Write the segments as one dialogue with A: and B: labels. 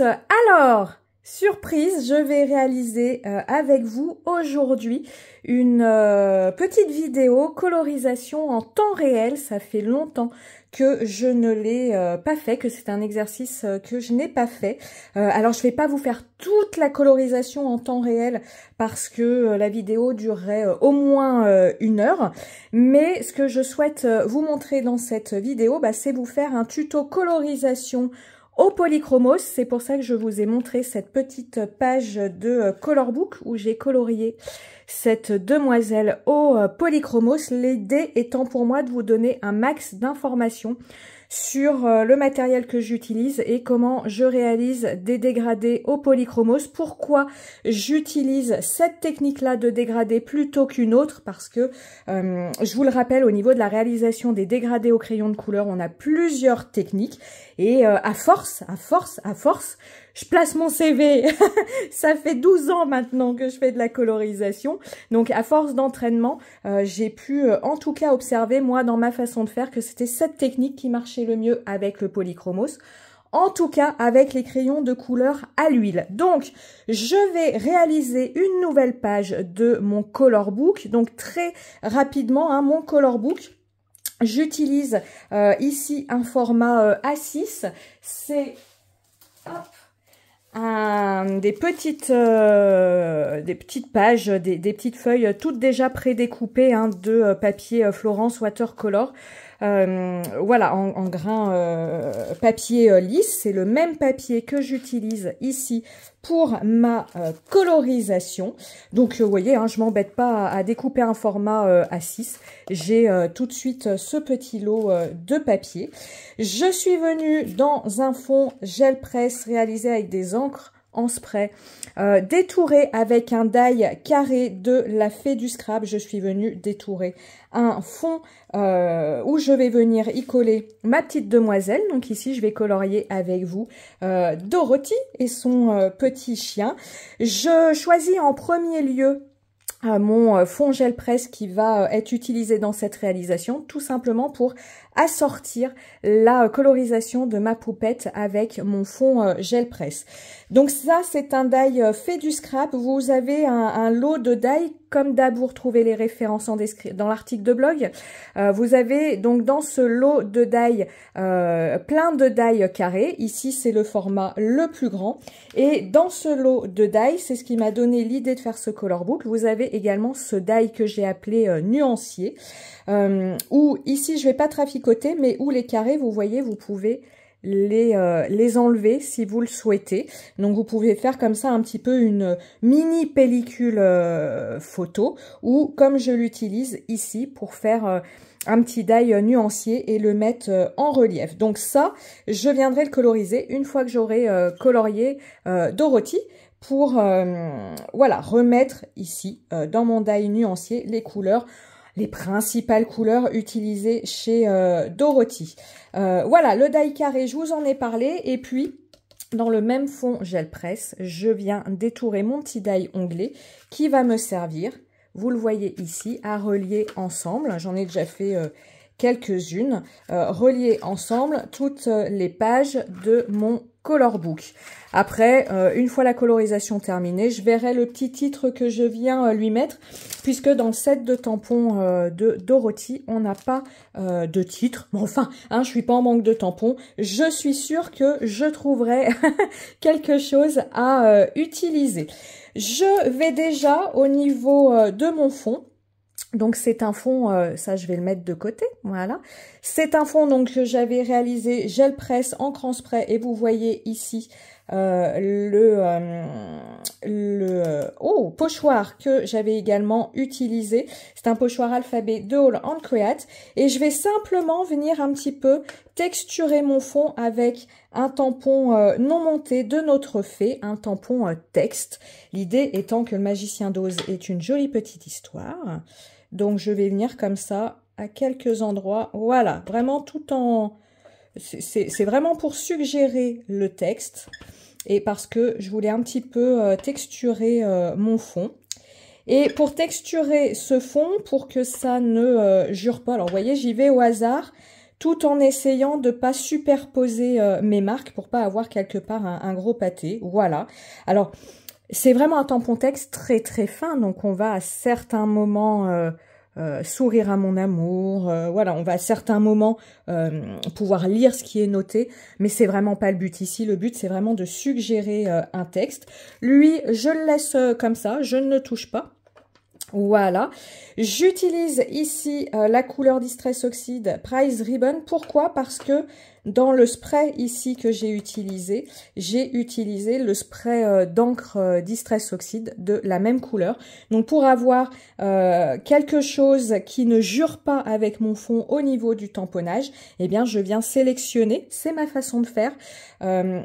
A: Alors, surprise, je vais réaliser euh, avec vous aujourd'hui une euh, petite vidéo colorisation en temps réel. Ça fait longtemps que je ne l'ai euh, pas fait, que c'est un exercice que je n'ai pas fait. alors, je ne vais pas vous faire toute la colorisation en temps réel parce que la vidéo durerait au moins une heure. Mais ce que je souhaite vous montrer dans cette vidéo, bah, c'est vous faire un tuto colorisation au polychromos. C'est pour ça que je vous ai montré cette petite page de euh, colorbook où j'ai colorié cette demoiselle au euh, polychromos. L'idée étant pour moi de vous donner un max d'informations sur euh, le matériel que j'utilise et comment je réalise des dégradés au polychromos. Pourquoi j'utilise cette technique-là de dégradé plutôt qu'une autre Parce que, euh, je vous le rappelle, au niveau de la réalisation des dégradés au crayon de couleur, on a plusieurs techniques et euh, à force, à force, à force, je place mon CV. ça fait 12 ans maintenant que je fais de la colorisation. Donc à force d'entraînement, euh, j'ai pu euh, en tout cas observer moi dans ma façon de faire que c'était cette technique qui marchait le mieux avec le polychromos en tout cas avec les crayons de couleur à l'huile. Donc, je vais réaliser une nouvelle page de mon color book. Donc, très rapidement, hein, mon color book. J'utilise euh, ici un format A6. C'est... Hop des, petites, euh, des petites pages, des, petites feuilles, toutes déjà prédécoupées hein, de euh, papier euh, Florence Watercolor euh, voilà, en, grain euh, papier euh, lisse. C'est le même papier que j'utilise ici pour ma colorisation. Donc, vous voyez, hein, je m'embête pas à, découper un format à 6 J'ai tout de suite ce petit lot de papier. Je suis venue dans un fond gel presse réalisé avec des encres en spray. Euh, détouré avec un die carré de la fée du scrap. Je suis venue détourer un fond euh, où je vais venir y coller ma petite demoiselle. Donc ici, je vais colorier avec vous euh, Dorothy et son petit chien. Je choisis en premier lieu mon fond gel presse qui va être utilisé dans cette réalisation, tout simplement pour à sortir la colorisation de ma poupette avec mon fond euh, gel presse. Donc ça, c'est un die euh, fait du scrap. Vous avez un, lot de die comme d'hab, vous retrouvez les références en dans l'article de blog. Euh, vous avez donc dans ce lot de die plein de die carrés. Ici, c'est le format le plus grand. Et dans ce lot de die, c'est ce qui m'a donné l'idée de faire ce color book. Vous avez également ce die que j'ai appelé nuancier, où ici, je vais pas trafiquer côté, mais où les carrés, vous voyez, vous pouvez les, euh, les enlever si vous le souhaitez. Donc vous pouvez faire comme ça un petit peu une mini pellicule euh, photo ou comme je l'utilise ici pour faire euh, un petit die nuancier et le mettre en relief. Donc ça, je viendrai le coloriser une fois que j'aurai colorié Dorothy pour voilà remettre ici dans mon die nuancier les couleurs les principales couleurs utilisées chez euh, Dorothy. Euh, voilà, le die carré, je vous en ai parlé. Et puis, dans le même fond gel presse, je viens détourer mon petit die onglet qui va me servir, vous le voyez ici, à relier ensemble. J'en ai déjà fait... Euh, quelques-unes, relier ensemble toutes les pages de mon color book. Après, euh, une fois la colorisation terminée, je verrai le petit titre que je viens euh, lui mettre, puisque dans le set de tampons euh, de Dorothy, on n'a pas de titre. Mais enfin, hein, je suis pas en manque de tampons. Je suis sûre que je trouverai quelque chose à utiliser. Je vais déjà au niveau de mon fond. Donc c'est un fond, euh, ça je vais le mettre de côté, voilà. C'est un fond donc que j'avais réalisé gel presse, en en spray et vous voyez ici euh, le, euh, le oh, pochoir que j'avais également utilisé. C'est un pochoir alphabet de All and Et je vais simplement venir un petit peu texturer mon fond avec un tampon euh, non monté de notre fée, un tampon texte. L'idée étant que le magicien d'ose est une jolie petite histoire. Donc je vais venir comme ça à quelques endroits. Voilà, vraiment tout en c'est vraiment pour suggérer le texte et parce que je voulais un petit peu euh, texturer euh, mon fond. Et pour texturer ce fond, pour que ça ne euh, jure pas, alors vous voyez, j'y vais au hasard, tout en essayant de pas superposer mes marques pour pas avoir quelque part un, gros pâté. Voilà. Alors, c'est vraiment un tampon texte très très fin, donc on va à certains moments... Euh, sourire à mon amour, euh, voilà, on va à certains moments euh, pouvoir lire ce qui est noté, mais c'est vraiment pas le but ici. Le but, c'est vraiment de suggérer un texte. Lui, je le laisse comme ça, je ne le touche pas. Voilà. J'utilise ici la couleur Distress Oxide Prize Ribbon. Pourquoi Parce que dans le spray ici que j'ai utilisé, j'ai utilisé le spray euh, d'encre euh, Distress Oxide de la même couleur. Donc pour avoir euh, quelque chose qui ne jure pas avec mon fond au niveau du tamponnage, eh bien je viens sélectionner, c'est ma façon de faire,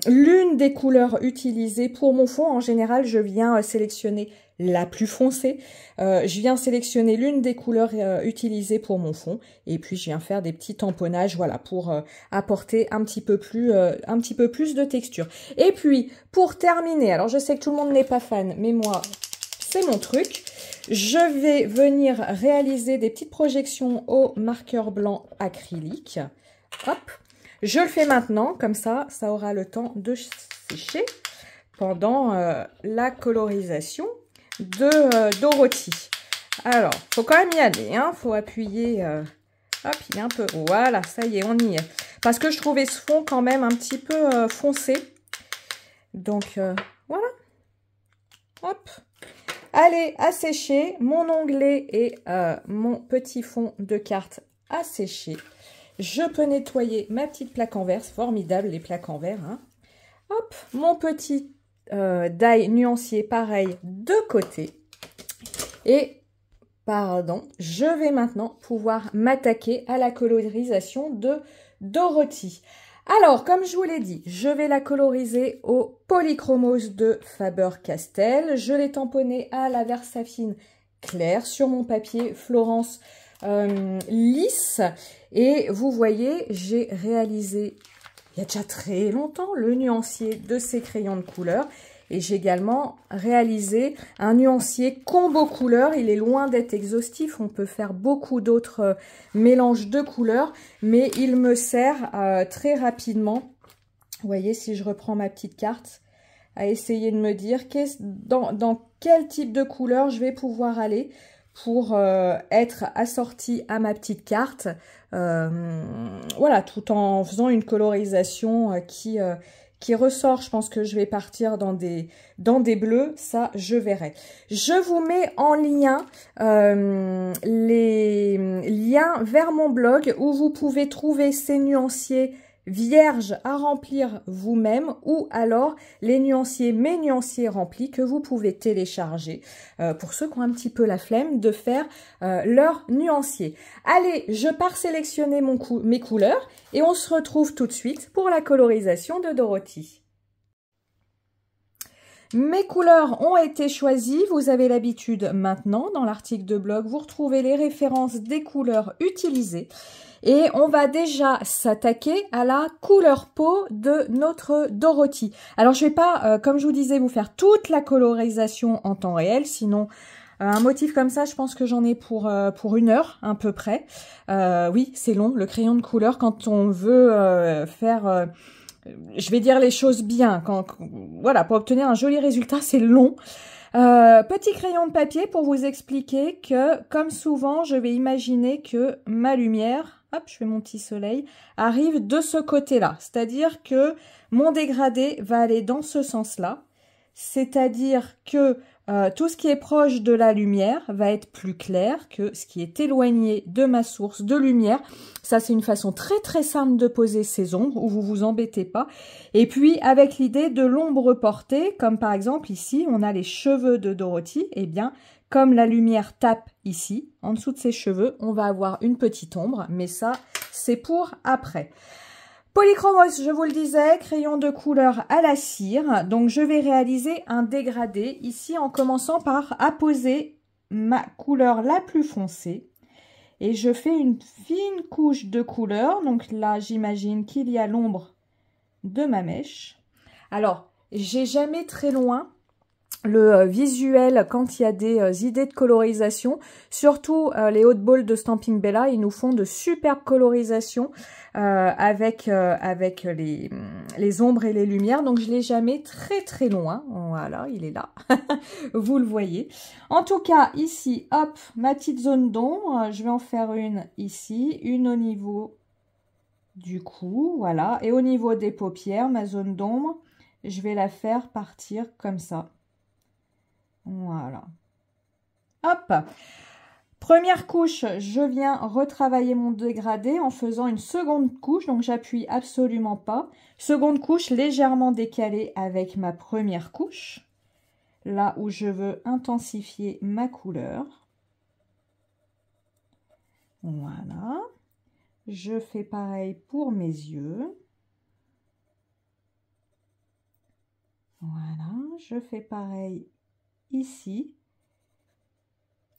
A: l'une des couleurs utilisées pour mon fond. En général, je viens sélectionner la plus foncée. je viens sélectionner l'une des couleurs utilisées pour mon fond et puis je viens faire des petits tamponnages voilà, pour apporter un petit peu plus, euh, un petit peu plus de texture. Et puis, pour terminer, alors je sais que tout le monde n'est pas fan, mais moi, c'est mon truc. Je vais venir réaliser des petites projections au marqueur blanc acrylique. Hop, je le fais maintenant, comme ça, ça aura le temps de sécher pendant euh, la colorisation de euh, Dorothy. Alors, faut quand même y aller, hein. Faut appuyer. Hop, il est un peu. Voilà, ça y est, on y est. Parce que je trouvais ce fond quand même un petit peu euh, foncé. Donc, euh, voilà. Hop. Allez, assécher mon onglet et euh, mon petit fond de carte asséché. Je peux nettoyer ma petite plaque en verre. C'est formidable, les plaques en verre. Hein. Hop, mon petit die nuancier, pareil, de côté. Et pardon, je vais maintenant pouvoir m'attaquer à la colorisation de Dorothy. Alors, comme je vous l'ai dit, je vais la coloriser au polychromos de Faber-Castell. Je l'ai tamponnée à la versafine claire sur mon papier Florence euh, lisse. Et vous voyez, j'ai réalisé, il y a déjà très longtemps, le nuancier de ces crayons de couleur. Et j'ai également réalisé un nuancier combo couleur. Il est loin d'être exhaustif. On peut faire beaucoup d'autres euh, mélanges de couleurs. Mais il me sert euh, très rapidement. Vous voyez, si je reprends ma petite carte, à essayer de me dire dans, dans, quel type de couleur je vais pouvoir aller pour euh, être assorti à ma petite carte. voilà, tout en faisant une colorisation qui, qui ressort, je pense que je vais partir dans des, dans des bleus, ça je verrai. Je vous mets en lien euh, les liens vers mon blog où vous pouvez trouver ces nuanciers Vierge à remplir vous-même ou alors les nuanciers, mes nuanciers remplis que vous pouvez télécharger euh, pour ceux qui ont un petit peu la flemme de faire euh, leurs nuanciers. Allez, je pars sélectionner mes couleurs et on se retrouve tout de suite pour la colorisation de Dorothy. Mes couleurs ont été choisies, vous avez l'habitude maintenant, dans l'article de blog, vous retrouvez les références des couleurs utilisées. Et on va déjà s'attaquer à la couleur peau de notre Dorothy. Alors je vais pas, euh, comme je vous disais, vous faire toute la colorisation en temps réel, sinon euh, un motif comme ça, je pense que j'en ai pour euh, pour une heure à peu près. oui, c'est long. Le crayon de couleur, quand on veut faire, je vais dire les choses bien, quand voilà, pour obtenir un joli résultat, c'est long. petit crayon de papier pour vous expliquer que, comme souvent, je vais imaginer que ma lumière hop, je fais mon petit soleil, arrive de ce côté-là. C'est-à-dire que mon dégradé va aller dans ce sens-là. C'est-à-dire que euh, tout ce qui est proche de la lumière va être plus clair que ce qui est éloigné de ma source de lumière. Ça, c'est une façon très très simple de poser ces ombres où vous vous embêtez pas. Et puis, avec l'idée de l'ombre portée, comme par exemple ici, on a les cheveux de Dorothy, eh bien, comme la lumière tape ici, en dessous de ses cheveux, on va avoir une petite ombre, mais ça, c'est pour après. Polychromos, je vous le disais, crayon de couleur à la cire. Donc, je vais réaliser un dégradé ici en commençant par apposer ma couleur la plus foncée. Et je fais une fine couche de couleur. Donc là, j'imagine qu'il y a l'ombre de ma mèche. Alors, j'ai jamais très loin le euh, visuel quand il y a des euh, idées de colorisation. Surtout euh, les hot balls de Stamping Bella, ils nous font de superbes colorisations avec avec les, ombres et les lumières. Donc je l'ai jamais très très loin. Voilà, il est là. Vous le voyez. En tout cas, ici, hop, ma petite zone d'ombre. Je vais en faire une ici, une au niveau du cou, voilà. Et au niveau des paupières, ma zone d'ombre, je vais la faire partir comme ça. Voilà. Hop Première couche, je viens retravailler mon dégradé en faisant une seconde couche, donc j'appuie absolument pas. Seconde couche légèrement décalée avec ma première couche, là où je veux intensifier ma couleur. Voilà. Je fais pareil pour mes yeux. Voilà, je fais pareil ici.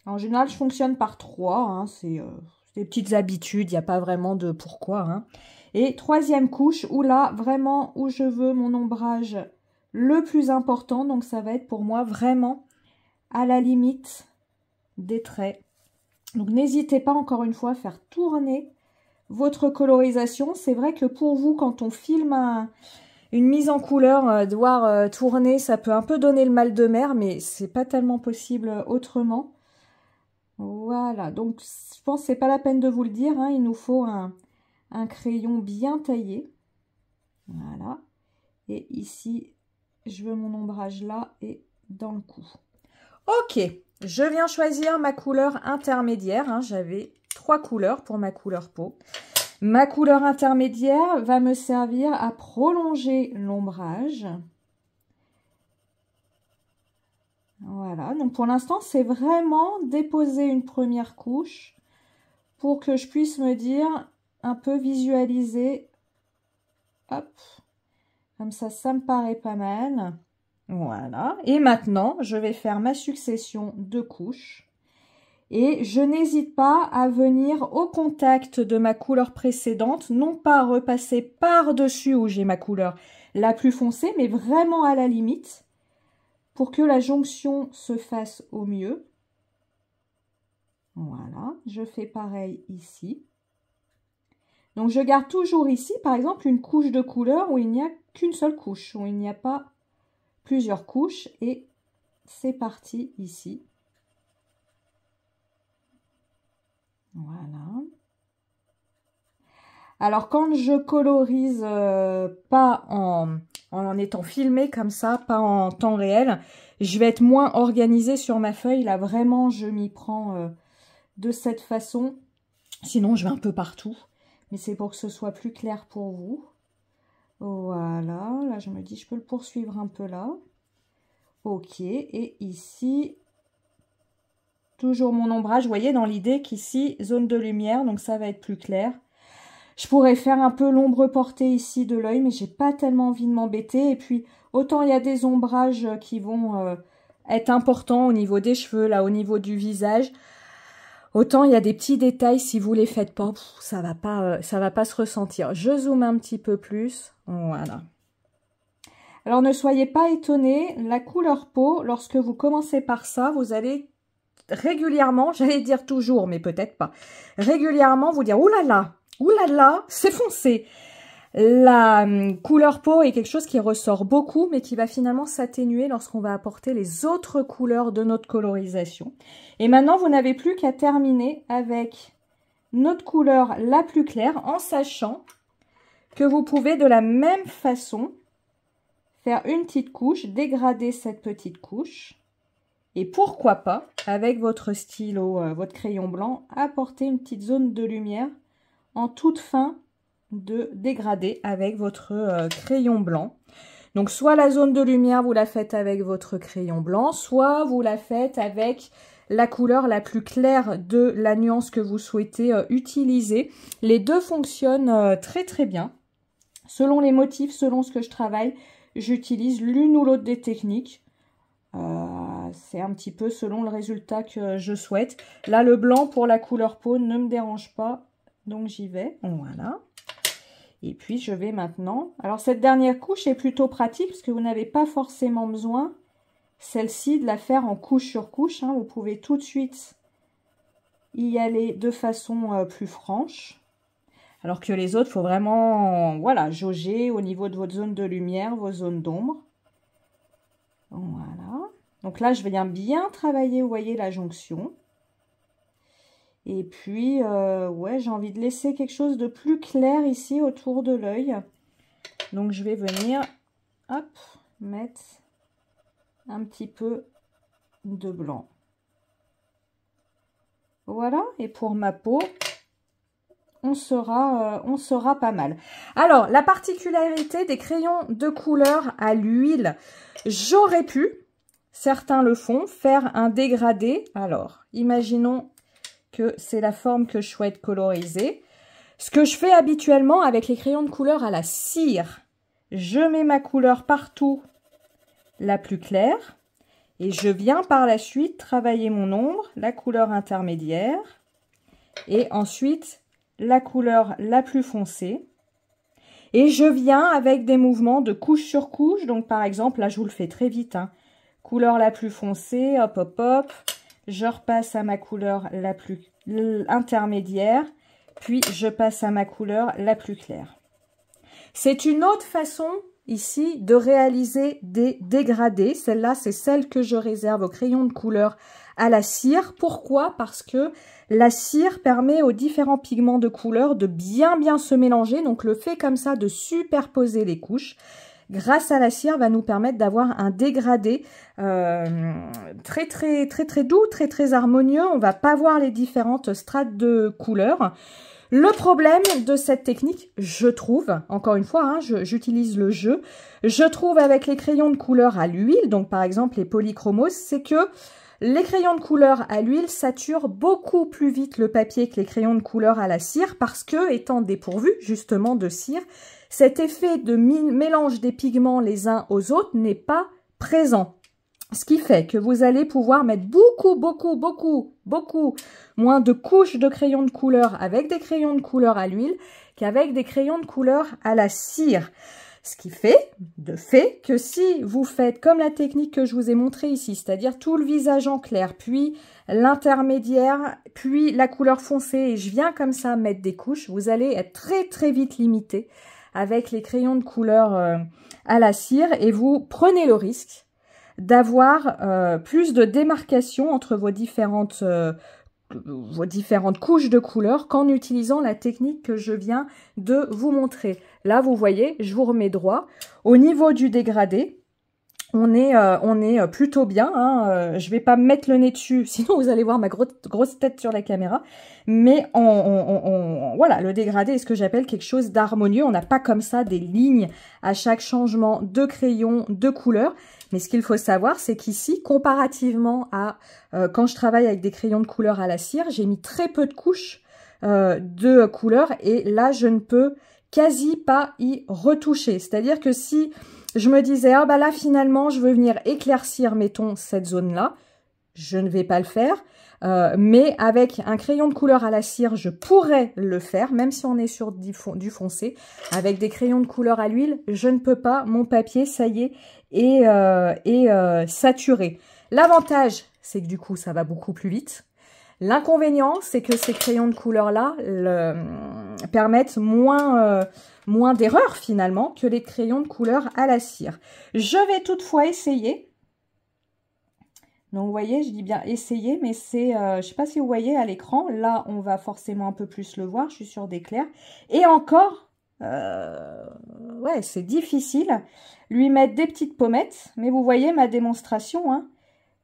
A: En général, je fonctionne par trois. Hein, euh, c'est des petites habitudes, il n'y a pas vraiment de pourquoi. Hein. Et troisième couche, où là, vraiment, où je veux mon ombrage le plus important. Donc, ça va être pour moi vraiment à la limite des traits. Donc, n'hésitez pas, encore une fois, à faire tourner votre colorisation. C'est vrai que pour vous, quand on filme un une mise en couleur, euh, doit euh, tourner, ça peut un peu donner le mal de mer, mais c'est pas tellement possible euh, autrement. Voilà, donc je pense que c'est pas la peine de vous le dire, hein, il nous faut un, crayon bien taillé. Voilà, et ici, je veux mon ombrage là et dans le cou. Ok, je viens choisir ma couleur intermédiaire, hein, j'avais trois couleurs pour ma couleur peau. Ma couleur intermédiaire va me servir à prolonger l'ombrage. Voilà, donc pour l'instant, c'est vraiment déposer une première couche pour que je puisse me dire, un peu visualiser, hop, comme ça, ça me paraît pas mal. Voilà, et maintenant, je vais faire ma succession de couches et je n'hésite pas à venir au contact de ma couleur précédente, non pas repasser par-dessus où j'ai ma couleur la plus foncée, mais vraiment à la limite, pour que la jonction se fasse au mieux. Voilà, je fais pareil ici. Donc je garde toujours ici, par exemple, une couche de couleur où il n'y a qu'une seule couche, où il n'y a pas plusieurs couches, et c'est parti ici. Voilà. Alors, quand je colorise euh, pas en, en étant filmé comme ça, pas en temps réel, je vais être moins organisée sur ma feuille. Là, vraiment, je m'y prends euh, de cette façon. Sinon, je vais un peu partout. Mais c'est pour que ce soit plus clair pour vous. Voilà, là je me dis je peux le poursuivre un peu là. Ok, et ici, Toujours mon ombrage, vous voyez, dans l'idée qu'ici, zone de lumière, donc ça va être plus clair. Je pourrais faire un peu l'ombre portée ici de l'œil, mais j'ai pas tellement envie de m'embêter. Et puis, autant il y a des ombrages qui vont euh, être importants au niveau des cheveux, là, au niveau du visage. Autant il y a des petits détails, si vous les faites pas, ça va pas, euh, ça va pas se ressentir. Je zoome un petit peu plus, voilà. Alors ne soyez pas étonnés, la couleur peau, lorsque vous commencez par ça, vous allez régulièrement, j'allais dire toujours, mais peut-être pas, régulièrement vous dire, oulala, là là, c'est foncé. La hum, couleur peau est quelque chose qui ressort beaucoup, mais qui va finalement s'atténuer lorsqu'on va apporter les autres couleurs de notre colorisation. Et maintenant, vous n'avez plus qu'à terminer avec notre couleur la plus claire, en sachant que vous pouvez de la même façon faire une petite couche, dégrader cette petite couche, et pourquoi pas, avec votre stylo, euh, votre crayon blanc, apporter une petite zone de lumière en toute fin de dégradé avec votre euh, crayon blanc. Donc soit la zone de lumière, vous la faites avec votre crayon blanc, soit vous la faites avec la couleur la plus claire de la nuance que vous souhaitez euh, utiliser. Les deux fonctionnent très très bien. Selon les motifs, selon ce que je travaille, j'utilise l'une ou l'autre des techniques. Euh, c'est un petit peu selon le résultat que je souhaite. Là, le blanc pour la couleur peau ne me dérange pas, donc j'y vais. Voilà. Et puis, je vais maintenant... Alors, cette dernière couche est plutôt pratique parce que vous n'avez pas forcément besoin, celle-ci, de la faire en couche sur couche. Hein. Vous pouvez tout de suite y aller de façon euh, plus franche. Alors que les autres, il faut vraiment voilà, jauger au niveau de votre zone de lumière, vos zones d'ombre. Voilà. Donc là, je viens bien travailler, vous voyez, la jonction. Et puis, euh, ouais, j'ai envie de laisser quelque chose de plus clair ici autour de l'œil. Donc, je vais venir, hop, mettre un petit peu de blanc. Voilà, et pour ma peau, on sera, euh, on sera pas mal. Alors, la particularité des crayons de couleur à l'huile, j'aurais pu, Certains le font, faire un dégradé. Alors, imaginons que c'est la forme que je souhaite coloriser. Ce que je fais habituellement avec les crayons de couleur à la cire, je mets ma couleur partout la plus claire et je viens par la suite travailler mon ombre, la couleur intermédiaire et ensuite la couleur la plus foncée. Et je viens avec des mouvements de couche sur couche, donc par exemple, là je vous le fais très vite, hein. Couleur la plus foncée, hop, hop, hop. Je repasse à ma couleur la plus intermédiaire. Puis, je passe à ma couleur la plus claire. C'est une autre façon ici de réaliser des dégradés. Celle-là, c'est celle que je réserve au crayon de couleur à la cire. Pourquoi Parce que la cire permet aux différents pigments de couleur de bien bien se mélanger. Donc le fait comme ça de superposer les couches, grâce à la cire, va nous permettre d'avoir un dégradé euh, très, très, très, très doux, très, très harmonieux. On va pas voir les différentes strates de couleurs. Le problème de cette technique, je trouve, encore une fois, hein, j'utilise le jeu, je trouve avec les crayons de couleur à l'huile, donc par exemple les polychromos, c'est que les crayons de couleur à l'huile saturent beaucoup plus vite le papier que les crayons de couleur à la cire parce que, étant dépourvus justement de cire, cet effet de mélange des pigments les uns aux autres n'est pas présent. Ce qui fait que vous allez pouvoir mettre beaucoup, beaucoup, beaucoup, beaucoup moins de couches de crayons de couleur avec des crayons de couleur à l'huile qu'avec des crayons de couleur à la cire. Ce qui fait, de fait, que si vous faites comme la technique que je vous ai montrée ici, c'est-à-dire tout le visage en clair, puis l'intermédiaire, puis la couleur foncée, et je viens comme ça mettre des couches, vous allez être très très vite limité avec les crayons de couleur euh, à la cire et vous prenez le risque d'avoir euh, plus de démarcation entre vos différentes, euh, vos différentes couches de couleurs qu'en utilisant la technique que je viens de vous montrer. Là, vous voyez, je vous remets droit. Au niveau du dégradé, on est, euh, on est euh, plutôt bien. Hein. Euh, je vais pas mettre le nez dessus, sinon vous allez voir ma grosse tête sur la caméra. Mais on, voilà, le dégradé est ce que j'appelle quelque chose d'harmonieux. On n'a pas comme ça des lignes à chaque changement de crayon, de couleur. Mais ce qu'il faut savoir, c'est qu'ici, comparativement à quand je travaille avec des crayons de couleur à la cire, j'ai mis très peu de couches de couleur. Et là, je ne peux quasi pas y retoucher. C'est-à-dire que si je me disais, ah bah là finalement, je veux venir éclaircir, mettons, cette zone-là. Je ne vais pas le faire, euh, mais avec un crayon de couleur à la cire, je pourrais le faire, même si on est sur du, foncé. Avec des crayons de couleur à l'huile, je ne peux pas, mon papier, ça y est, est, euh, euh, saturé. L'avantage, c'est que du coup, ça va beaucoup plus vite. L'inconvénient, c'est que ces crayons de couleur-là permettent moins, euh, moins d'erreurs finalement que les crayons de couleur à la cire. Je vais toutefois essayer. Donc vous voyez, je dis bien essayer, mais c'est, euh, je ne sais pas si vous voyez à l'écran, là on va forcément un peu plus le voir, je suis sûre d'éclair. Et encore, euh, ouais, c'est difficile, lui mettre des petites pommettes, mais vous voyez ma démonstration, hein,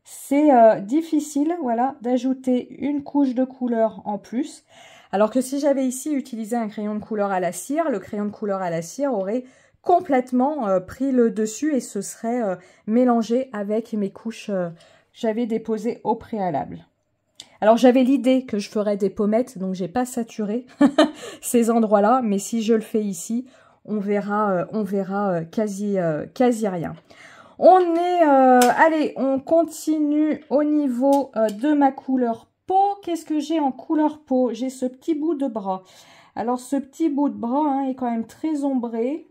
A: c'est euh, difficile voilà, d'ajouter une couche de couleur en plus. Alors que si j'avais ici utilisé un crayon de couleur à la cire, le crayon de couleur à la cire aurait complètement euh, pris le dessus et ce serait euh, mélangé avec mes couches que j'avais déposées au préalable. Alors j'avais l'idée que je ferais des pommettes, donc j'ai pas saturé ces endroits-là, mais si je le fais ici, on verra, on verra quasi, quasi rien. On est... Euh, allez, on continue au niveau euh, de ma couleur peau. Qu'est-ce que j'ai en couleur peau J'ai ce petit bout de bras. Alors, ce petit bout de bras hein, est quand même très ombré.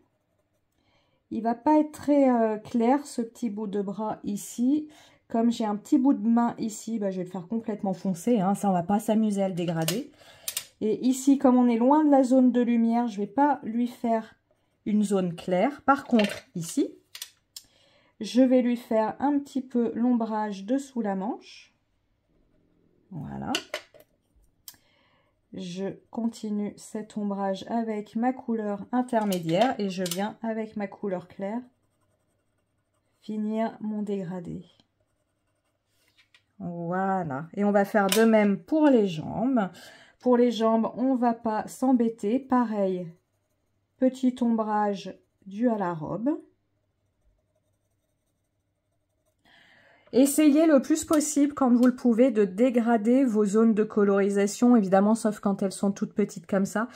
A: Il va pas être très euh, clair, ce petit bout de bras ici. Comme j'ai un petit bout de main ici, bah, je vais le faire complètement foncé. Hein. Ça, on va pas s'amuser à le dégrader. Et ici, comme on est loin de la zone de lumière, je vais pas lui faire une zone claire. Par contre, ici, je vais lui faire un petit peu l'ombrage dessous la manche. Voilà. Je continue cet ombrage avec ma couleur intermédiaire et je viens avec ma couleur claire finir mon dégradé. Voilà. Et on va faire de même pour les jambes. Pour les jambes, on va pas s'embêter. Pareil, petit ombrage dû à la robe. Essayez le plus possible, quand vous le pouvez, de dégrader vos zones de colorisation, évidemment, sauf quand elles sont toutes petites comme ça.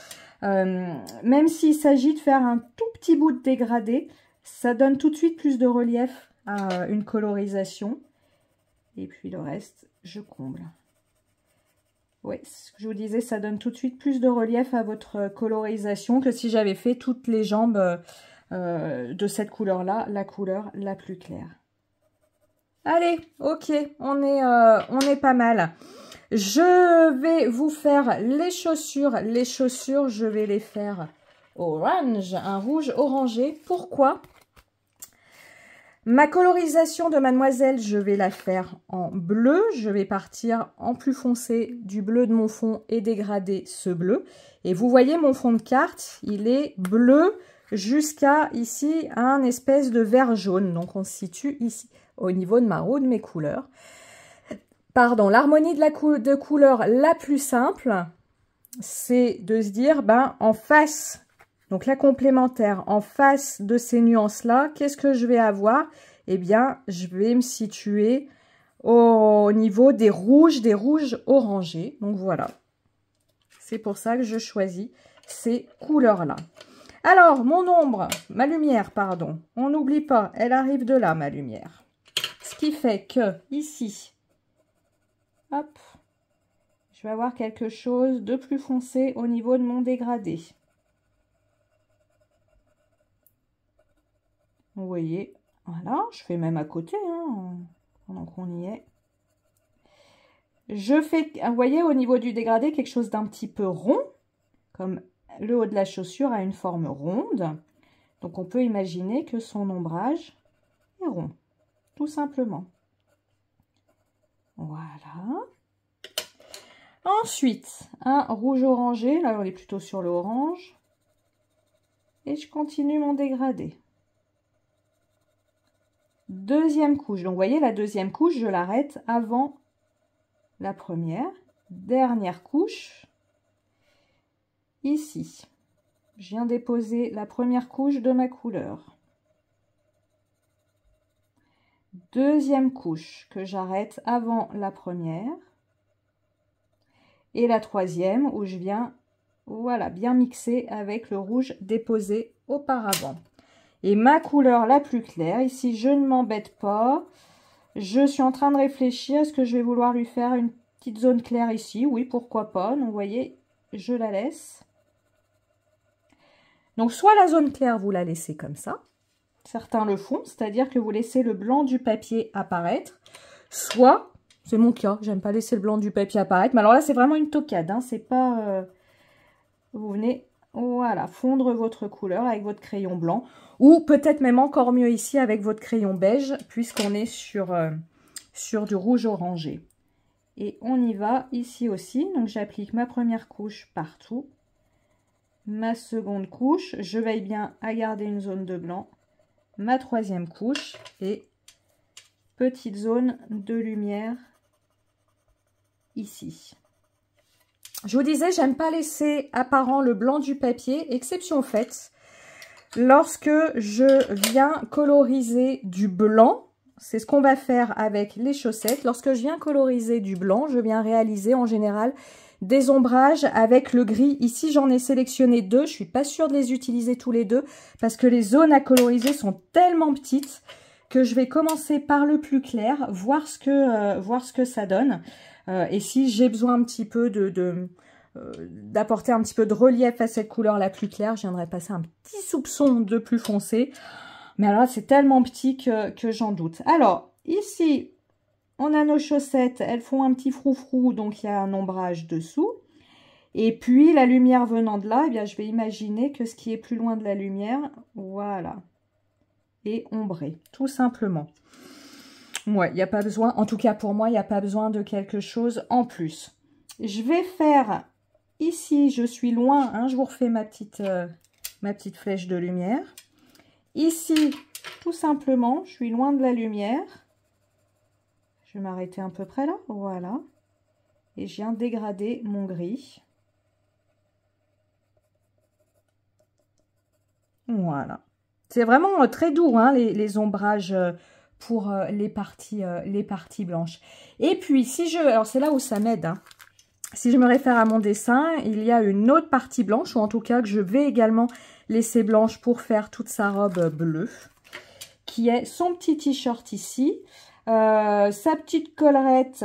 A: Euh, même s'il s'agit de faire un tout petit bout de dégradé, ça donne tout de suite plus de relief à euh, une colorisation. Et puis le reste, je comble. Oui, ce que je vous disais, ça donne tout de suite plus de relief à votre colorisation que si j'avais fait toutes les jambes euh, de cette couleur-là, la couleur la plus claire. Allez, ok, on est, euh, on est pas mal. Je vais vous faire les chaussures. Les chaussures, je vais les faire orange, un rouge orangé. Pourquoi Ma colorisation de Mademoiselle, je vais la faire en bleu. Je vais partir en plus foncé du bleu de mon fond et dégrader ce bleu. Et vous voyez mon fond de carte, il est bleu, jusqu'à ici un espèce de vert jaune. Donc on se situe ici au niveau de ma roue de mes couleurs. Pardon, l'harmonie de la de couleur la plus simple, c'est de se dire, ben, en face, donc la complémentaire, en face de ces nuances-là, qu'est-ce que je vais avoir Eh bien, je vais me situer au niveau des rouges, des rouges orangés. Donc voilà, c'est pour ça que je choisis ces couleurs-là. Alors, mon ombre, ma lumière, pardon, on n'oublie pas, elle arrive de là, ma lumière. Ce qui fait que, ici, hop, je vais avoir quelque chose de plus foncé au niveau de mon dégradé. Vous voyez, voilà, je fais même à côté, hein, pendant qu'on y est. Je fais, vous voyez, au niveau du dégradé, quelque chose d'un petit peu rond, comme le haut de la chaussure a une forme ronde, donc on peut imaginer que son ombrage est rond, tout simplement. Voilà. Ensuite, un rouge orangé, là on est plutôt sur le orange. Et je continue mon dégradé. Deuxième couche. Donc vous voyez, la deuxième couche, je l'arrête avant la première. Dernière couche, Ici, je viens déposer la première couche de ma couleur. Deuxième couche que j'arrête avant la première. Et la troisième où je viens, voilà, bien mixer avec le rouge déposé auparavant. Et ma couleur la plus claire, ici je ne m'embête pas, je suis en train de réfléchir, est-ce que je vais vouloir lui faire une petite zone claire ici Oui, pourquoi pas, donc vous voyez, je la laisse. Donc soit la zone claire, vous la laissez comme ça, certains le font, c'est-à-dire que vous laissez le blanc du papier apparaître, soit, c'est mon cas, j'aime pas laisser le blanc du papier apparaître, mais alors là c'est vraiment une tocade, hein. c'est pas... Euh, vous venez, voilà, fondre votre couleur avec votre crayon blanc, ou peut-être même encore mieux ici avec votre crayon beige, puisqu'on est sur, euh, sur du rouge orangé. Et on y va ici aussi, donc j'applique ma première couche partout, ma seconde couche, je veille bien à garder une zone de blanc, ma troisième couche et petite zone de lumière ici. Je vous disais, j'aime pas laisser apparent le blanc du papier, exception faite. Lorsque je viens coloriser du blanc, c'est ce qu'on va faire avec les chaussettes. Lorsque je viens coloriser du blanc, je viens réaliser en général des ombrages avec le gris. Ici, j'en ai sélectionné deux. Je suis pas sûre de les utiliser tous les deux parce que les zones à coloriser sont tellement petites que je vais commencer par le plus clair, voir ce que, euh, voir ce que ça donne. Euh, et si j'ai besoin un petit peu de... Euh, d'apporter un petit peu de relief à cette couleur la plus claire, je viendrai passer un petit soupçon de plus foncé. Mais alors c'est tellement petit que, que j'en doute. Alors, ici, on a nos chaussettes, elles font un petit froufrou, donc il y a un ombrage dessous. Et puis, la lumière venant de là, eh bien, je vais imaginer que ce qui est plus loin de la lumière, voilà, est ombré, tout simplement. Ouais, il n'y a pas besoin, en tout cas pour moi, il n'y a pas besoin de quelque chose en plus. Je vais faire ici, je suis loin, hein, je vous refais ma petite, euh, ma petite flèche de lumière. Ici, tout simplement, je suis loin de la lumière. Je vais m'arrêter un peu près là, voilà. Et je viens dégrader mon gris. Voilà. C'est vraiment euh, très doux hein, les, ombrages euh, pour euh, les parties, les parties blanches. Et puis si je... Alors c'est là où ça m'aide. Hein. Si je me réfère à mon dessin, il y a une autre partie blanche, ou en tout cas que je vais également laisser blanche pour faire toute sa robe bleue, qui est son petit t-shirt ici. Euh, sa petite collerette,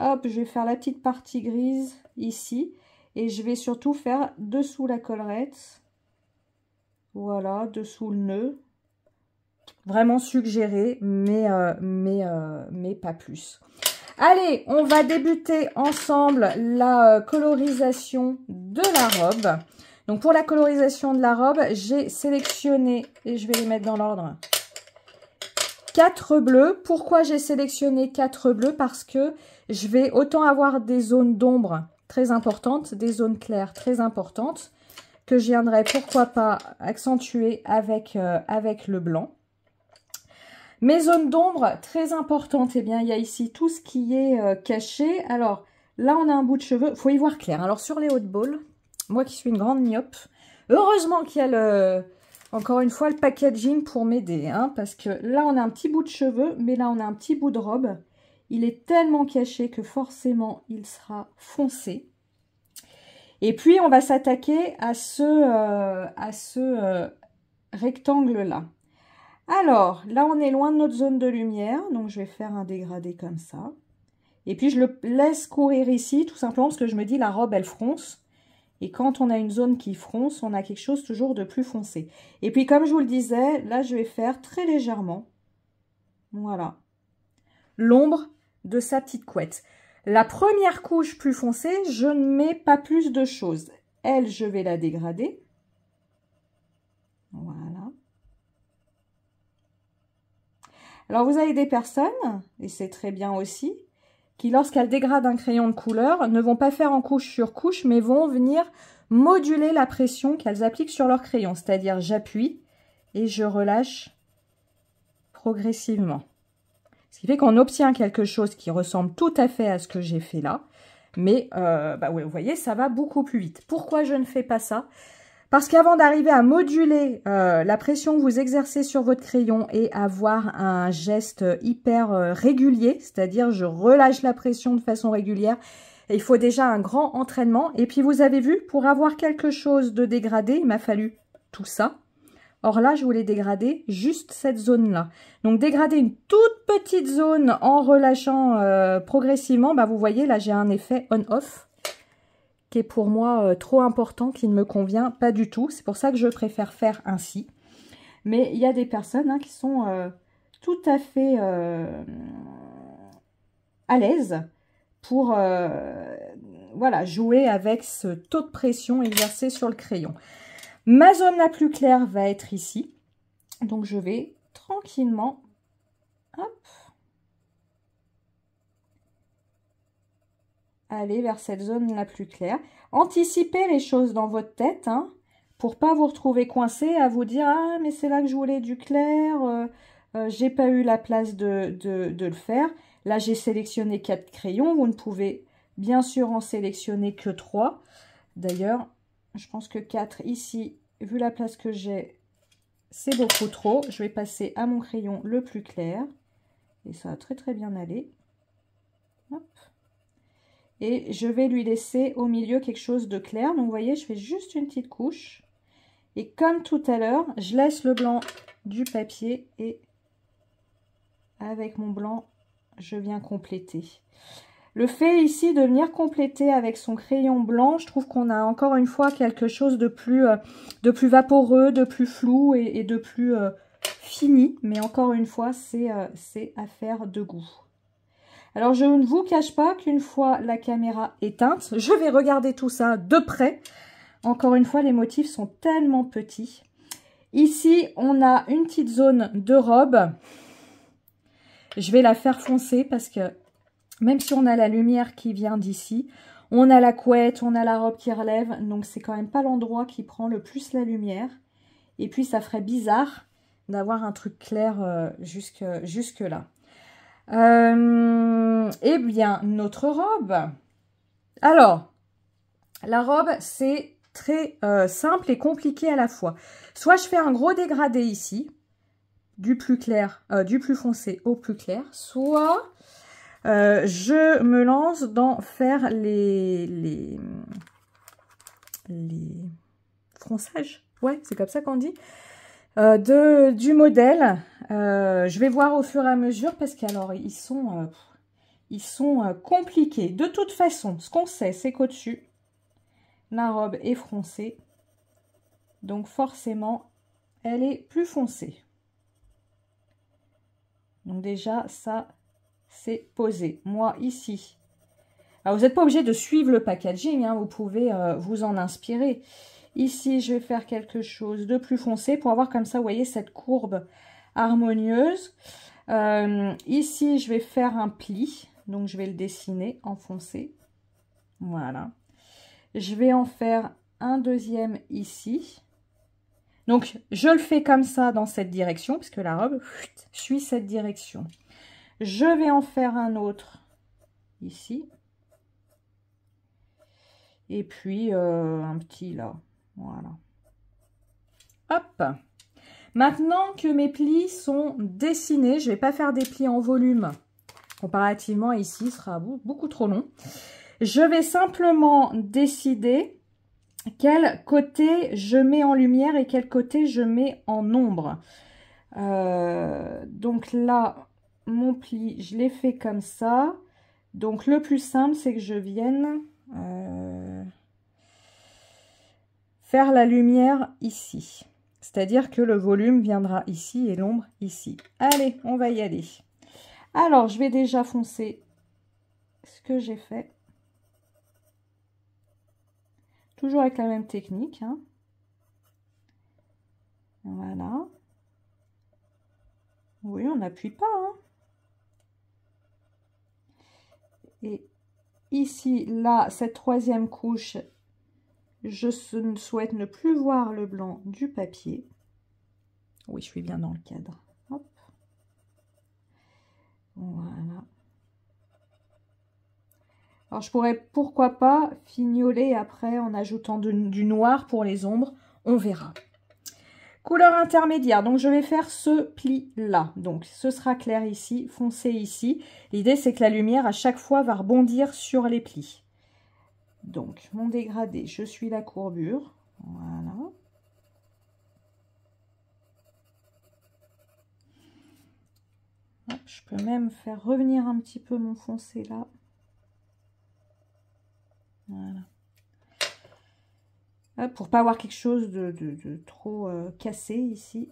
A: hop, je vais faire la petite partie grise ici. Et je vais surtout faire dessous la collerette. Voilà, dessous le nœud. Vraiment suggéré, mais, euh, mais, euh, mais pas plus. Allez, on va débuter ensemble la colorisation de la robe. Donc pour la colorisation de la robe, j'ai sélectionné, et je vais les mettre dans l'ordre, Quatre bleus. Pourquoi j'ai sélectionné quatre bleus Parce que je vais autant avoir des zones d'ombre très importantes, des zones claires très importantes, que je viendrai, pourquoi pas, accentuer avec, euh, avec le blanc. Mes zones d'ombre très importantes, eh bien, il y a ici tout ce qui est euh, caché. Alors, là, on a un bout de cheveux. faut y voir clair. Alors, sur les hautes de moi qui suis une grande myope, heureusement qu'il y a le encore une fois, le packaging pour m'aider, hein, parce que là, on a un petit bout de cheveux, mais là, on a un petit bout de robe. Il est tellement caché que forcément, il sera foncé. Et puis, on va s'attaquer à ce, euh, à ce euh, rectangle-là. Alors, là, on est loin de notre zone de lumière, donc je vais faire un dégradé comme ça. Et puis, je le laisse courir ici, tout simplement parce que je me dis, la robe, elle fronce. Et quand on a une zone qui fronce, on a quelque chose toujours de plus foncé. Et puis, comme je vous le disais, là, je vais faire très légèrement, voilà, l'ombre de sa petite couette. La première couche plus foncée, je ne mets pas plus de choses. Elle, je vais la dégrader. Voilà. Alors, vous avez des personnes, et c'est très bien aussi, qui, lorsqu'elles dégradent un crayon de couleur, ne vont pas faire en couche sur couche, mais vont venir moduler la pression qu'elles appliquent sur leur crayon. C'est-à-dire, j'appuie et je relâche progressivement. Ce qui fait qu'on obtient quelque chose qui ressemble tout à fait à ce que j'ai fait là. Mais, euh, bah, vous voyez, ça va beaucoup plus vite. Pourquoi je ne fais pas ça parce qu'avant d'arriver à moduler euh, la pression que vous exercez sur votre crayon et avoir un geste euh, hyper euh, régulier, c'est-à-dire je relâche la pression de façon régulière, il faut déjà un grand entraînement. Et puis vous avez vu, pour avoir quelque chose de dégradé, il m'a fallu tout ça. Or là, je voulais dégrader juste cette zone-là. Donc dégrader une toute petite zone en relâchant progressivement, bah, vous voyez, là j'ai un effet on-off qui est pour moi euh, trop important, qui ne me convient pas du tout. C'est pour ça que je préfère faire ainsi. Mais il y a des personnes hein, qui sont euh, tout à fait euh, à l'aise pour voilà, jouer avec ce taux de pression exercé sur le crayon. Ma zone la plus claire va être ici. Donc je vais tranquillement hop, aller vers cette zone la plus claire. Anticipez les choses dans votre tête hein, pour pas vous retrouver coincé à vous dire « Ah, mais c'est là que je voulais du clair, euh, euh, j'ai pas eu la place de, le faire. Là, j'ai sélectionné quatre crayons. Vous ne pouvez bien sûr en sélectionner que trois. D'ailleurs, je pense que 4 ici, vu la place que j'ai, c'est beaucoup trop. Je vais passer à mon crayon le plus clair. Et ça a très très bien allé. Hop et je vais lui laisser au milieu quelque chose de clair. Donc vous voyez, je fais juste une petite couche. Et comme tout à l'heure, je laisse le blanc du papier et avec mon blanc, je viens compléter. Le fait ici de venir compléter avec son crayon blanc, je trouve qu'on a encore une fois quelque chose de plus, euh, de plus vaporeux, de plus flou et, de plus euh, fini. Mais encore une fois, c'est euh, c'est à de goût. Alors, je ne vous cache pas qu'une fois la caméra éteinte, je vais regarder tout ça de près. Encore une fois, les motifs sont tellement petits. Ici, on a une petite zone de robe. Je vais la faire foncer parce que même si on a la lumière qui vient d'ici, on a la couette, on a la robe qui relève, donc c'est quand même pas l'endroit qui prend le plus la lumière. Et puis ça ferait bizarre d'avoir un truc clair euh, jusque, jusque là. Et euh, eh bien, notre robe. Alors, la robe, c'est très euh, simple et compliqué à la fois. Soit je fais un gros dégradé ici, du plus clair, euh, du plus foncé au plus clair, soit je me lance dans faire les, les, les fronçages. Ouais, c'est comme ça qu'on dit. Euh, du modèle. Euh, je vais voir au fur et à mesure parce qu'alors ils sont, euh, ils sont compliqués. De toute façon, ce qu'on sait, c'est qu'au-dessus, la robe est froncée. Donc forcément, elle est plus foncée. Donc déjà, ça, c'est posé. Moi, ici. vous n'êtes pas obligé de suivre le packaging. Hein. vous pouvez vous en inspirer. Ici, je vais faire quelque chose de plus foncé pour avoir comme ça, vous voyez, cette courbe harmonieuse. Euh, ici, je vais faire un pli. Donc, je vais le dessiner en foncé. Voilà. Je vais en faire un deuxième ici. Donc, je le fais comme ça dans cette direction, puisque la robe suit cette direction. Je vais en faire un autre ici. Et puis, euh, un petit là. Voilà. Hop. Maintenant que mes plis sont dessinés, je ne vais pas faire des plis en volume. Comparativement ici, ce sera beaucoup trop long. Je vais simplement décider quel côté je mets en lumière et quel côté je mets en ombre. Euh, donc là, mon pli, je l'ai fait comme ça. Donc le plus simple, c'est que je vienne... Euh, faire la lumière ici. C'est-à-dire que le volume viendra ici et l'ombre ici. Allez, on va y aller. Alors, je vais déjà foncer ce que j'ai fait. Toujours avec la même technique. Hein. Voilà. Oui, on n'appuie pas. Hein. Et ici, là, cette troisième couche, je ne souhaite ne plus voir le blanc du papier. Oui, je suis bien dans le cadre. Voilà. Alors, je pourrais, pourquoi pas, fignoler après en ajoutant du noir pour les ombres. On verra. Couleur intermédiaire. Donc, je vais faire ce pli-là. Donc, ce sera clair ici, foncé ici. L'idée, c'est que la lumière, à chaque fois, va rebondir sur les plis. Donc, mon dégradé, je suis la courbure. Voilà. je peux même faire revenir un petit peu mon foncé là. Voilà. pour pas avoir quelque chose de, trop euh, cassé ici.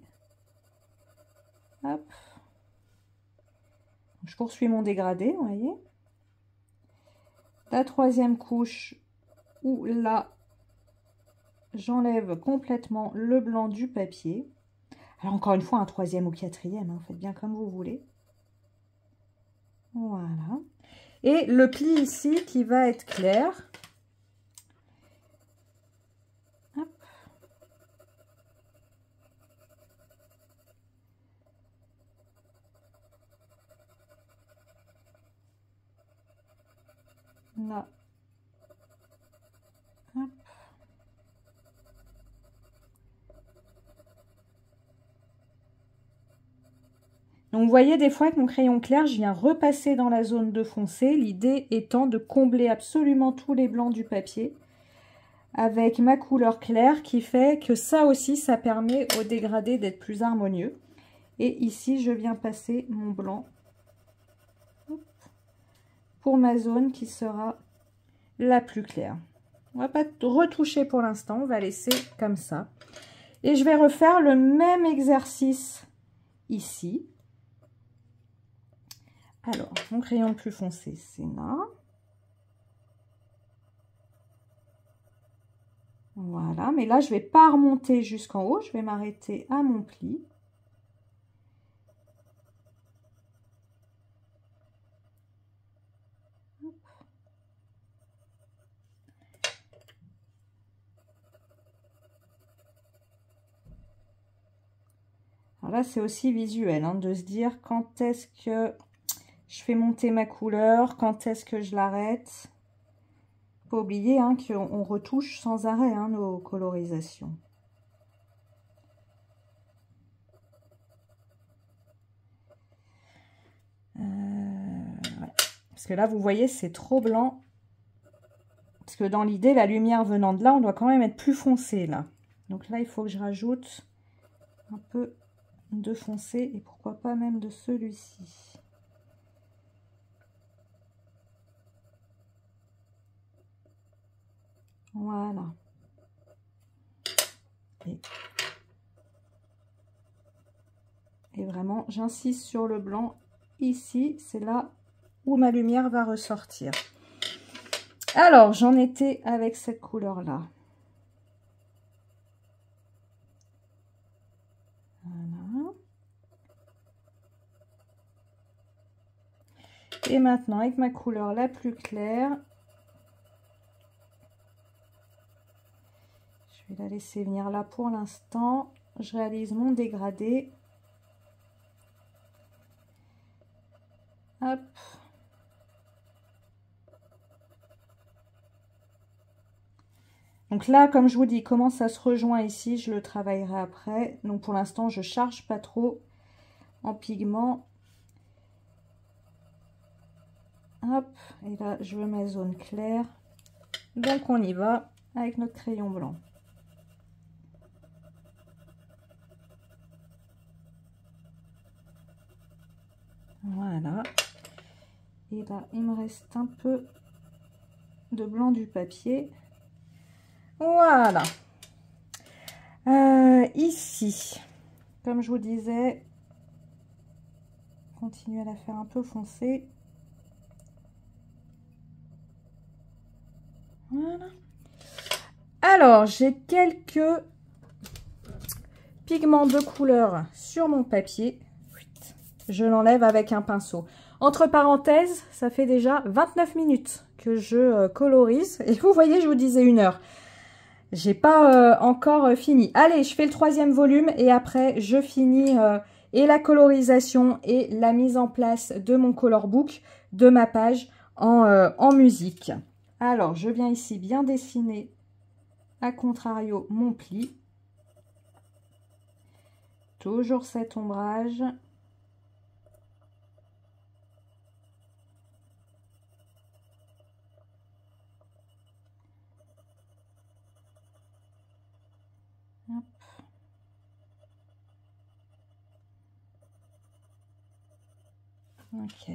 A: Hop. Je poursuis mon dégradé, vous voyez. La troisième couche, où là, j'enlève complètement le blanc du papier. Alors encore une fois, un troisième ou quatrième, hein, faites bien comme vous voulez. Voilà. Et le pli ici qui va être clair. Hop. Là, Donc vous voyez des fois avec mon crayon clair, je viens repasser dans la zone de foncé, l'idée étant de combler absolument tous les blancs du papier avec ma couleur claire qui fait que ça aussi, ça permet au dégradé d'être plus harmonieux. Et ici, je viens passer mon blanc pour ma zone qui sera la plus claire. On va pas retoucher pour l'instant, on va laisser comme ça. Et je vais refaire le même exercice ici. Alors, mon crayon plus foncé, c'est là. Voilà, mais là, je ne vais pas remonter jusqu'en haut. Je vais m'arrêter à mon pli. Alors là, c'est aussi visuel hein, de se dire quand est-ce que je fais monter ma couleur. Quand est-ce que je l'arrête Pas oublier hein, qu'on retouche sans arrêt hein, nos colorisations. Euh, Parce que là, vous voyez, c'est trop blanc. Parce que dans l'idée, la lumière venant de là, on doit quand même être plus foncé, là. Donc là, il faut que je rajoute un peu de foncé et pourquoi pas même de celui-ci. Voilà. Et, vraiment, j'insiste sur le blanc. Ici, c'est là où ma lumière va ressortir. Alors, j'en étais avec cette couleur-là. Voilà. Et maintenant, avec ma couleur la plus claire, vais la laisser venir là pour l'instant. Je réalise mon dégradé. Hop. Donc là, comme je vous dis, comment ça se rejoint ici, je le travaillerai après. Donc pour l'instant, je charge pas trop en pigment. Hop, et là, je veux ma zone claire. Donc on y va avec notre crayon blanc. Voilà. Et là, ben, il me reste un peu de blanc du papier. Voilà. Euh, ici, comme je vous disais, continuer à la faire un peu foncée. Voilà. Alors, j'ai quelques pigments de couleur sur mon papier je l'enlève avec un pinceau. Entre parenthèses, ça fait déjà 29 minutes que je euh, colorise. Et vous voyez, je vous disais une heure. J'ai pas euh, encore euh, fini. Allez, je fais le troisième volume et après, je finis et la colorisation et la mise en place de mon color book, de ma page en, en musique. Alors, je viens ici bien dessiner, à contrario, mon pli. Toujours cet ombrage. Ok.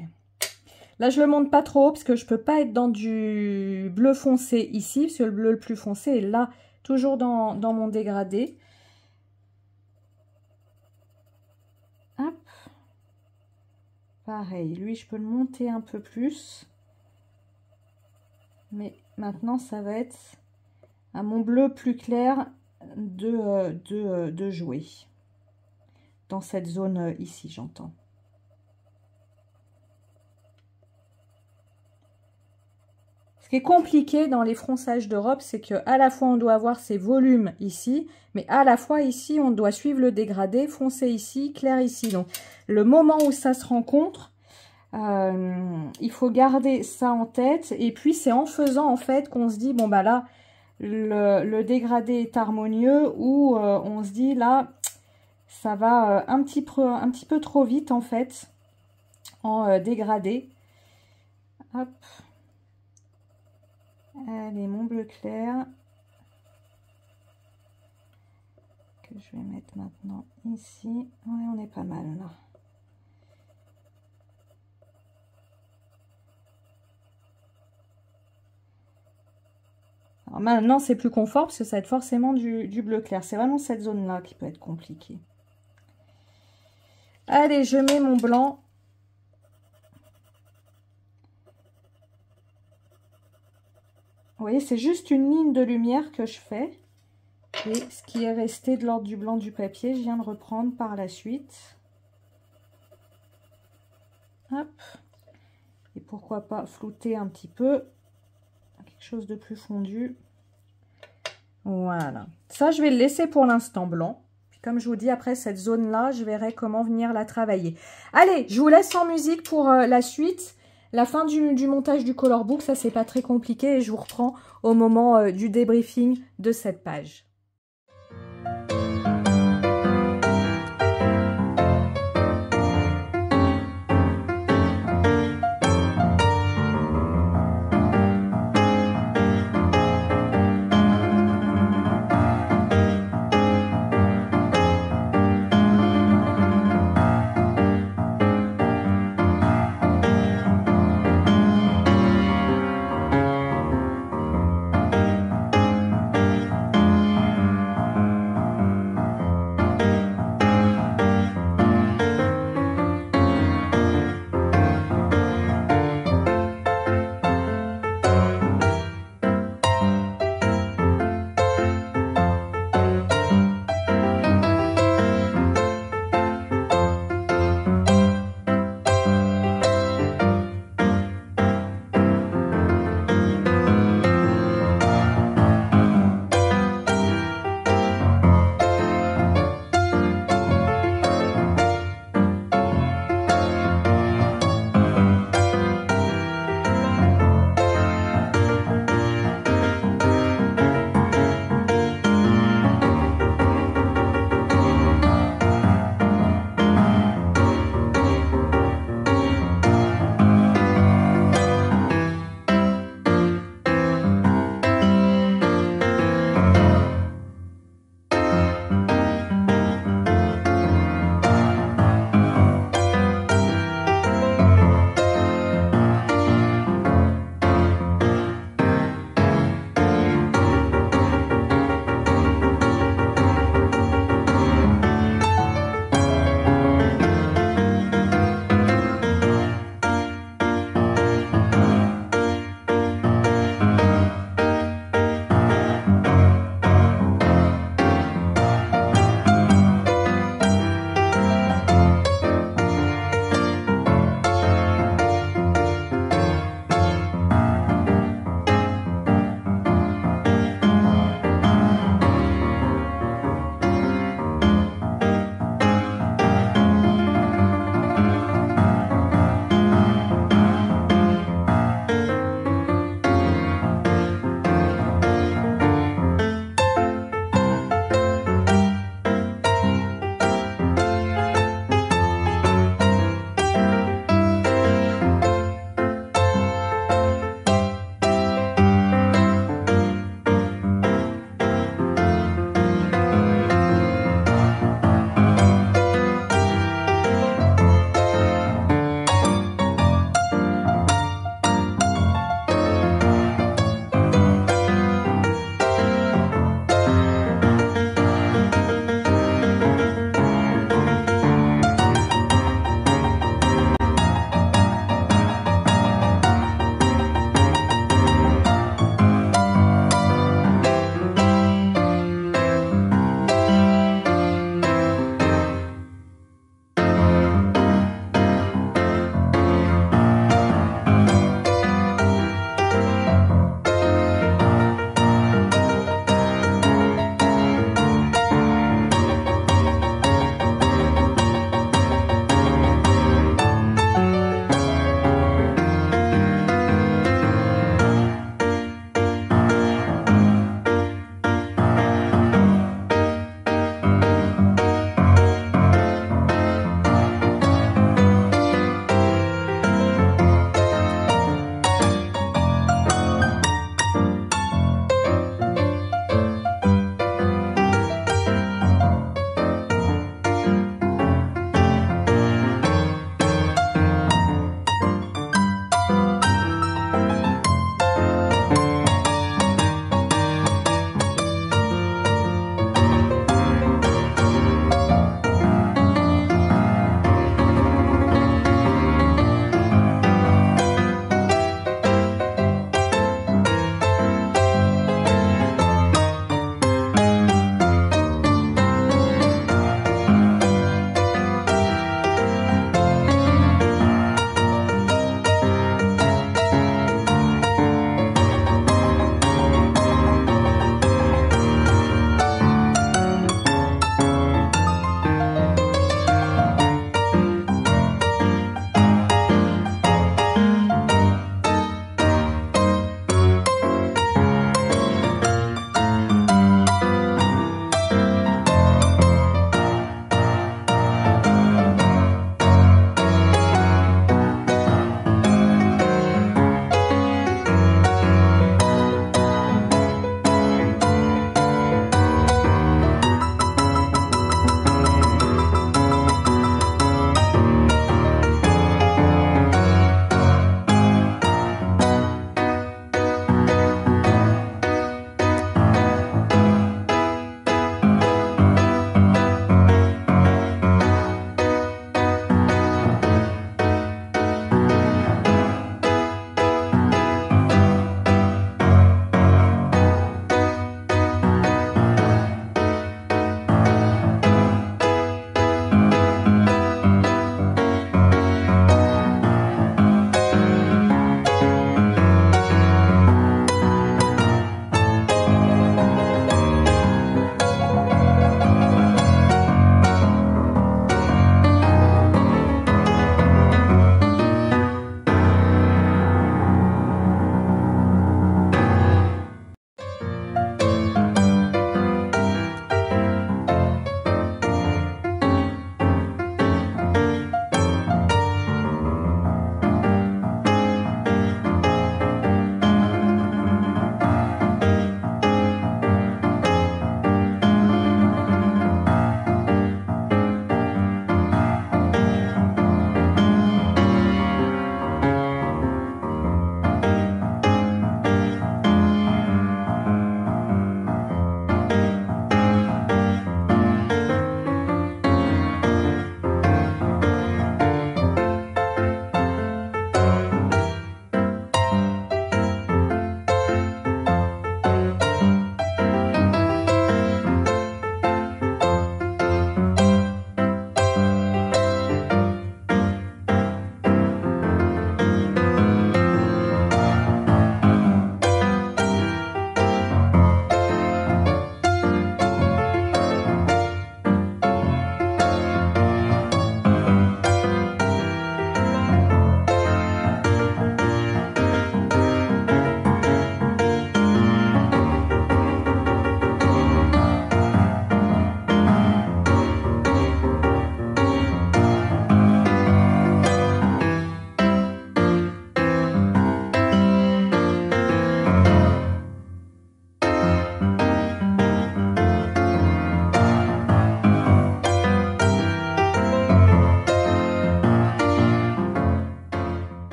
A: Là, je le monte pas trop parce que je peux pas être dans du bleu foncé ici, parce que le bleu le plus foncé est là, toujours dans, mon dégradé. Pareil, lui, je peux le monter un peu plus. Mais maintenant, ça va être à mon bleu plus clair de, euh, euh, de jouer. Dans cette zone euh, ici, j'entends. qui compliqué dans les fronçages d'Europe, c'est que à la fois on doit avoir ces volumes ici, mais à la fois ici on doit suivre le dégradé, foncé ici, clair ici. Donc le moment où ça se rencontre, euh, il faut garder ça en tête. Et puis c'est en faisant en fait qu'on se dit bon bah là le, dégradé est harmonieux ou euh, on se dit là ça va euh, un, petit peu, un petit peu trop vite en fait en dégradé. Hop. Allez, mon bleu clair. Que je vais mettre maintenant ici. Ouais, on est pas mal là. maintenant, c'est plus confort parce que ça va être forcément du, du bleu clair. C'est vraiment cette zone-là qui peut être compliquée. Allez, je mets mon blanc Vous voyez, c'est juste une ligne de lumière que je fais. Et ce qui est resté de l'ordre du blanc du papier, je viens de reprendre par la suite. Et pourquoi pas flouter un petit peu. Quelque chose de plus fondu. Voilà. Ça, je vais le laisser pour l'instant blanc. Puis comme je vous dis, après cette zone-là, je verrai comment venir la travailler. Allez, je vous laisse en musique pour euh, la suite. La fin du, montage du color book, ça c'est pas très compliqué et je vous reprends au moment euh, du débriefing de cette page.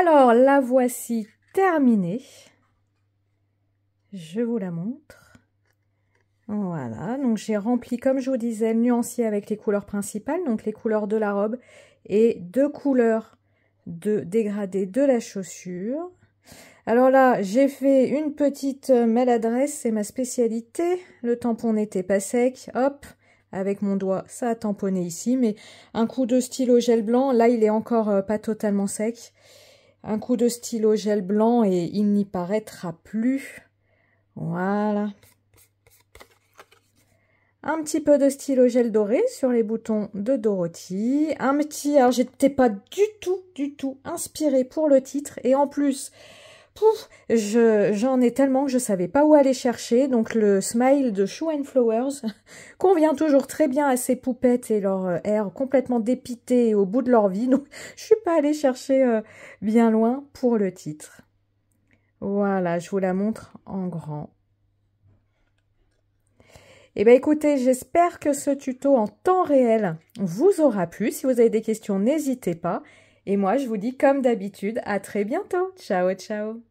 A: Alors, la voici terminée. Je vous la montre. Voilà, donc j'ai rempli, comme je vous disais, le nuancier avec les couleurs principales, donc les couleurs de la robe et deux couleurs de dégradé de la chaussure. Alors là, j'ai fait une petite euh, maladresse, c'est ma spécialité. Le tampon n'était pas sec, hop, avec mon doigt, ça a tamponné ici. Mais un coup de stylo gel blanc, là, il est encore euh, pas totalement sec. Un coup de stylo gel blanc et il n'y paraîtra plus. Voilà. Un petit peu de stylo gel doré sur les boutons de Dorothy. Un petit... Alors, j'étais pas du tout, du tout inspirée pour le titre. Et en plus, j'en ai tellement que je ne savais pas où aller chercher. Donc le smile de Shoe and Flowers convient toujours très bien à ces poupettes et leur euh, air complètement dépité au bout de leur vie. Donc je ne suis pas allée chercher euh, bien loin pour le titre. Voilà, je vous la montre en grand. Eh bien écoutez, j'espère que ce tuto en temps réel vous aura plu. Si vous avez des questions, n'hésitez pas. Et moi, je vous dis comme d'habitude, à très bientôt. Ciao, ciao.